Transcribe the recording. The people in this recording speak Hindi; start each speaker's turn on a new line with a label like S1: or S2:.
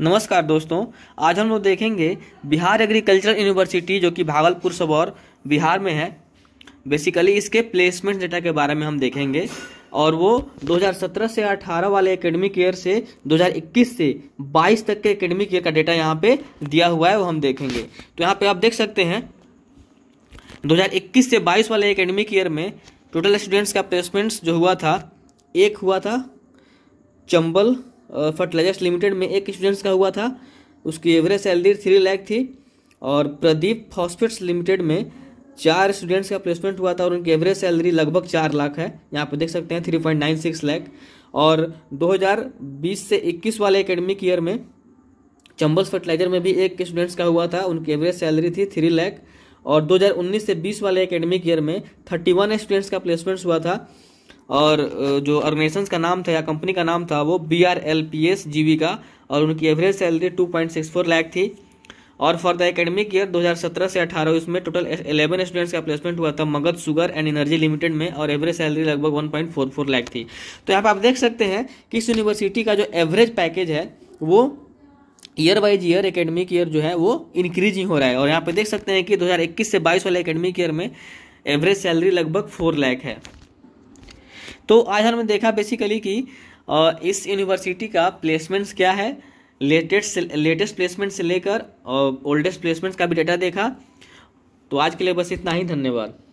S1: नमस्कार दोस्तों आज हम लोग देखेंगे बिहार एग्रीकल्चरल यूनिवर्सिटी जो कि भागलपुर सबौर बिहार में है बेसिकली इसके प्लेसमेंट डेटा के बारे में हम देखेंगे और वो 2017 से 18 वाले एकेडमिक ईयर से 2021 से 22 तक के एकेडमिक ईयर का डेटा यहाँ पे दिया हुआ है वो हम देखेंगे तो यहाँ पे आप देख सकते हैं 2021 से 22 वाले एकेडमिक ईयर में टोटल स्टूडेंट्स का प्लेसमेंट्स जो हुआ था एक हुआ था चंबल फर्टिलाइजर्स लिमिटेड में एक स्टूडेंट्स का हुआ था उसकी एवरेज सैलरी थ्री लैख थी और प्रदीप फॉस्फेट्स लिमिटेड में चार स्टूडेंट्स का प्लेसमेंट हुआ था और उनकी एवरेज सैलरी लगभग चार लाख है यहाँ पर देख सकते हैं three point nine six lakh और 2020 से 21 वाले एकेडमिक ईयर में चंबल्स फर्टिलाइजर में भी एक स्टूडेंट्स का हुआ था उनकी एवरेज सैलरी थी थ्री लैख और 2019 से 20 वाले एकेडमिक ईयर में 31 स्टूडेंट्स का प्लेसमेंट्स हुआ था और जो ऑर्गेनाइजेशन का नाम था या कंपनी का नाम था वो B R L P S G V का और उनकी average salary two point six four lakh थी और फॉर द एकेडमिक ईयर 2017 से 18 इसमें टोटल 11 स्टूडेंट्स का प्लेसमेंट हुआ था Magadh sugar and energy limited में और एवरेज सैलरी लगभग 1.44 लाख थी तो यहाँ पर आप देख सकते हैं कि इस यूनिवर्सिटी का जो एवरेज पैकेज है वो year wise year academic year जो है वो इंक्रीज ही हो रहा है और यहाँ पर देख सकते हैं कि 2021 से 22 वाले एकेडमिक ईयर में एवरेज सैलरी लगभग फोर लाख है तो आज हमने देखा बेसिकली कि इस यूनिवर्सिटी का प्लेसमेंट्स क्या है लेटेस्ट लेटेस्ट प्लेसमेंट से लेकर ओल्डेस्ट प्लेसमेंट्स का भी डाटा देखा तो आज के लिए बस इतना ही धन्यवाद